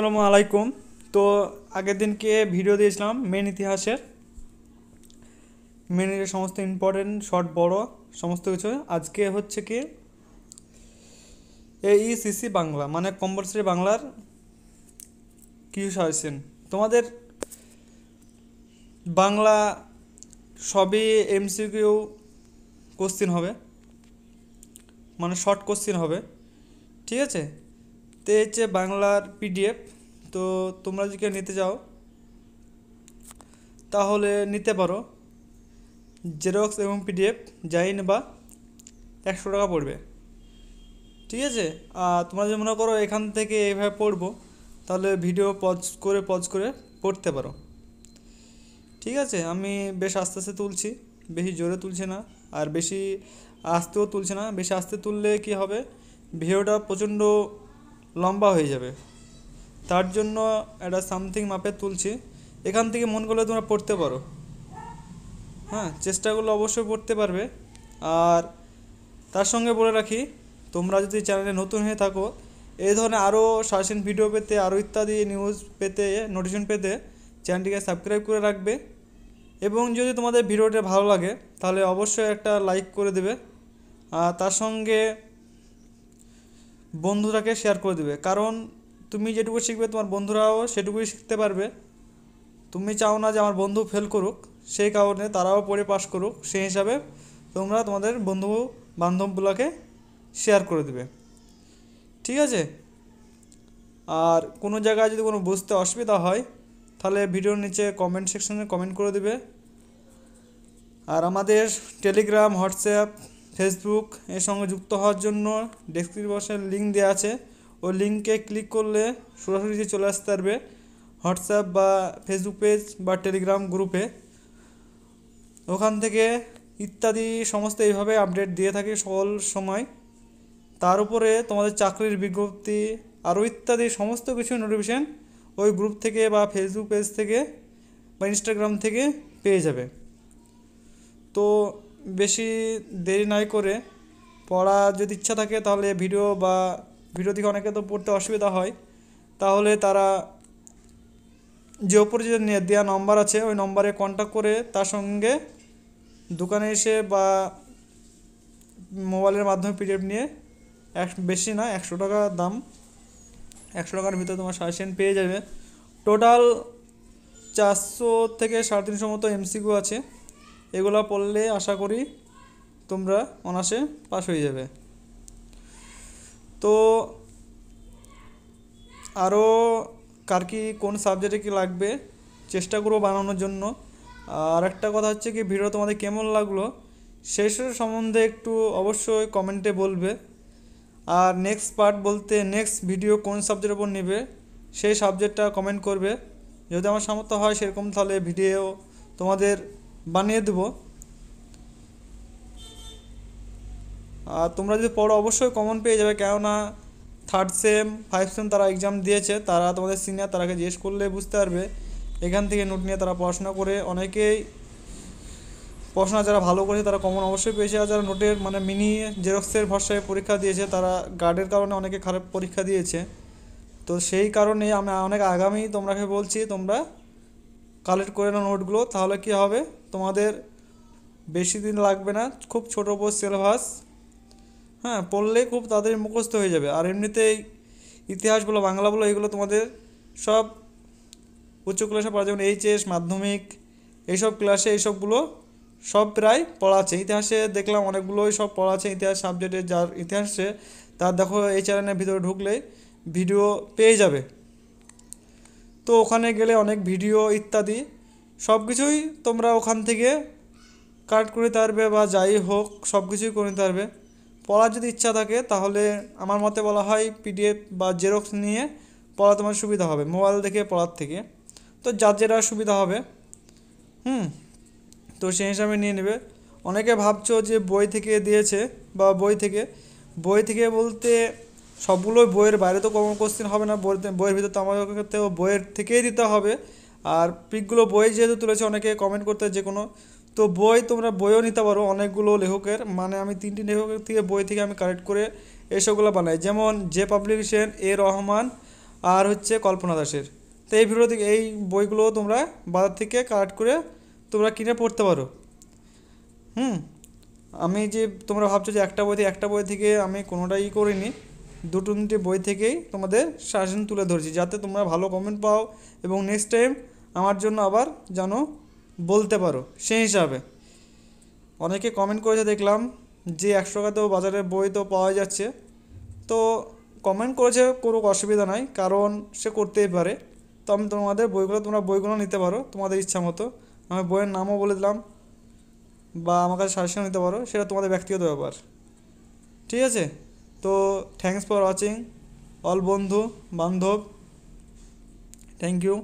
আসসালামু আলাইকুম তো আগের দিনকে ভিডিও দিয়েছিলাম মেন ইতিহাসের মেন সমস্ত ইম্পর্টেন্ট শর্ট বড় সমস্ত কিছু আজকে হচ্ছে কি সিসি e বাংলা মানে কম্পালসারি বাংলার কিছু সাজেশন তোমাদের বাংলা সবই এমসিকিউ কোশ্চিন হবে মানে শর্ট কোশ্চিন হবে ঠিক আছে তো এই হচ্ছে বাংলার পিডিএফ তো তোমরা যদি কেউ নিতে চাও তাহলে নিতে পারো জেরক্স এবং পিডিএফ যাই নেবা একশো টাকা পড়বে ঠিক আছে আর তোমরা যদি মনে করো এখান থেকে এইভাবে পড়বো তাহলে ভিডিও পজ করে পজ করে পড়তে পারো ঠিক আছে আমি বেশ আস্তে আস্তে তুলছি বেশি জোরে তুলছে না আর বেশি আস্তেও তুলছে না বেশি আস্তে তুললে কি হবে ভিডিওটা প্রচণ্ড লম্বা হয়ে যাবে তার জন্য একটা সামথিং মাপের তুলছি এখান থেকে মন করলে তোমরা পড়তে পারো হ্যাঁ চেষ্টাগুলো অবশ্যই পড়তে পারবে আর তার সঙ্গে বলে রাখি তোমরা যদি চ্যানেলে নতুন হয়ে থাকো এই ধরনের আরও সাজেশন ভিডিও পেতে আরও ইত্যাদি নিউজ পেতে নোটিফিকেশন পেতে চ্যানেলটিকে সাবস্ক্রাইব করে রাখবে এবং যদি তোমাদের ভিডিওটা ভালো লাগে তাহলে অবশ্যই একটা লাইক করে দেবে আর তার সঙ্গে বন্ধুরাকে শেয়ার করে দেবে কারণ তুমি যেটুকু শিখবে তোমার বন্ধুরাও সেটুকুই শিখতে পারবে তুমি চাও না যে আমার বন্ধু ফেল করুক সেই কারণে তারাও পড়ে পাশ করুক সেই হিসাবে তোমরা তোমাদের বন্ধু বান্ধবগুলোকে শেয়ার করে দেবে ঠিক আছে আর কোনো জায়গায় যদি কোনো বুঝতে অসুবিধা হয় তাহলে ভিডিওর নিচে কমেন্ট সেকশনে কমেন্ট করে দেবে আর আমাদের টেলিগ্রাম হোয়াটসঅ্যাপ ফেসবুক এর সঙ্গে যুক্ত হওয়ার জন্য ডেসক্রিপশন লিঙ্ক দেওয়া আছে ওই লিঙ্কে ক্লিক করলে সরাসরি চলে আসতে পারবে হোয়াটসঅ্যাপ বা ফেসবুক পেজ বা টেলিগ্রাম গ্রুপে ওখান থেকে ইত্যাদি সমস্ত এইভাবে আপডেট দিয়ে থাকে সকল সময় তার উপরে তোমাদের চাকরির বিজ্ঞপ্তি আরও ইত্যাদি সমস্ত কিছু নোটিফিকেশান ওই গ্রুপ থেকে বা ফেসবুক পেজ থেকে বা ইনস্টাগ্রাম থেকে পেয়ে যাবে তো বেশি দেরি নাই করে পড়া যদি ইচ্ছা থাকে তাহলে ভিডিও বা ভিডিও থেকে অনেকে তো পড়তে অসুবিধা হয় তাহলে তারা যে ওপর যে দেওয়া নম্বর আছে ওই নম্বরে কন্ট্যাক্ট করে তার সঙ্গে দোকানে এসে বা মোবাইলের মাধ্যমে পিডিএফ নিয়ে এক বেশি না একশো টাকা দাম একশো টাকার ভিতরে তোমার সাজেশন পেয়ে যাবে টোটাল চারশো থেকে সাড়ে তিনশো মতো এমসিকিউ আছে এগুলো পড়লে আশা করি তোমরা অনাসে পাস হয়ে যাবে তো আরও কার কি কোন সাবজেক্টে কি লাগবে চেষ্টা করবো বানানোর জন্য আর একটা কথা হচ্ছে কি ভিডিও তোমাদের কেমন লাগলো সেই সম্বন্ধে একটু অবশ্যই কমেন্টে বলবে আর নেক্সট পার্ট বলতে নেক্সট ভিডিও কোন সাবজেক্টের উপর নেবে সেই সাবজেক্টটা কমেন্ট করবে যদি আমার সামর্থ্য হয় সেরকম তাহলে ভিডিও তোমাদের বানিয়ে দেব আর তোমরা যদি পড়ো অবশ্যই কমন পেয়ে যাবে কেননা থার্ড সেম ফাইভ সেম তারা এক্সাম দিয়েছে তারা তোমাদের সিনিয়র তারাকে জিজ্ঞেস করলে বুঝতে পারবে এখান থেকে নোট নিয়ে তারা পড়াশোনা করে অনেকেই পড়াশোনা যারা ভালো করেছে তারা কমন অবশ্যই পেয়েছে আর যারা নোটের মানে মিনি জেরক্সের ভরসায় পরীক্ষা দিয়েছে তারা গার্ডের কারণে অনেকে খারাপ পরীক্ষা দিয়েছে তো সেই কারণে আমি অনেক আগামী তোমরাকে বলছি তোমরা কালেক্ট করে নাও নোটগুলো তাহলে কি হবে তোমাদের বেশি দিন লাগবে না খুব ছোটো বড় সিলেবাস হ্যাঁ পড়লে খুব তাড়াতাড়ি মুখস্থ হয়ে যাবে আর এমনিতেই ইতিহাস বলো বাংলা বলো এগুলো তোমাদের সব উচ্চ ক্লাসে পড়া যেমন এইচএস মাধ্যমিক এইসব ক্লাসে এইসবগুলো সব প্রায় পড়া আছে ইতিহাসে দেখলাম অনেকগুলোই সব পড়া আছে ইতিহাস সাবজেক্টে যার ইতিহাসে তার দেখো এই চ্যানেলের ভিতরে ঢুকলে ভিডিও পেয়ে যাবে তো ওখানে গেলে অনেক ভিডিও ইত্যাদি সব কিছুই তোমরা ওখান থেকে কাট করে তারবে বা যাই হোক সব কিছুই করে তারবে পড়ার যদি ইচ্ছা থাকে তাহলে আমার মতে বলা হয় পিডিএফ বা জেরক্স নিয়ে পড়া তোমার সুবিধা হবে মোবাইল দেখে পড়ার থেকে তো যার যেটা সুবিধা হবে হুম তো সেই হিসাবে নিয়ে নেবে অনেকে ভাবছো যে বই থেকে দিয়েছে বা বই থেকে বই থেকে বলতে সবগুলোই বইয়ের বাইরে তো কোনো কোশ্চেন হবে না বইয়ের ভিতরে তো আমাদেরকেও বইয়ের থেকেই দিতে হবে আর পিকগুলো বই যেহেতু তুলেছে অনেকে কমেন্ট করতে যে কোনো তো বই তোমরা বইও নিতে পারো অনেকগুলো লেখকের মানে আমি তিনটি লেখকের থেকে বই থেকে আমি কালেক্ট করে এসবগুলো বানাই যেমন জে পাবলিকেশন এ রহমান আর হচ্ছে কল্পনা দাসের তো এই ভিডিও থেকে এই বইগুলো তোমরা বাজার থেকে কালেক্ট করে তোমরা কিনে পড়তে পারো হুম আমি যে তোমরা ভাবছো যে একটা বই থেকে একটা বই থেকে আমি কোনোটাই করিনি দুটো তিনটে বই থেকেই তোমাদের সাজেশন তুলে ধরছি যাতে তোমরা ভালো কমেন্ট পাও এবং নেক্সট টাইম আমার জন্য আবার যেন বলতে পারো সেই হিসাবে অনেকে কমেন্ট করেছে দেখলাম যে একশো টাকা তো বাজারের বই তো পাওয়া যাচ্ছে তো কমেন্ট করেছে কোনো অসুবিধা নাই কারণ সে করতেই পারে তো আমি তোমাদের বইগুলো তোমরা বইগুলো নিতে পারো তোমাদের ইচ্ছা মতো আমি বইয়ের নামও বলে দিলাম বা আমার কাছে সাজেশন নিতে পারো সেটা তোমাদের ব্যক্তিগত ব্যাপার ঠিক আছে তো থ্যাংকস ফর ওয়াচিং অল বন্ধু বান্ধব থ্যাংক ইউ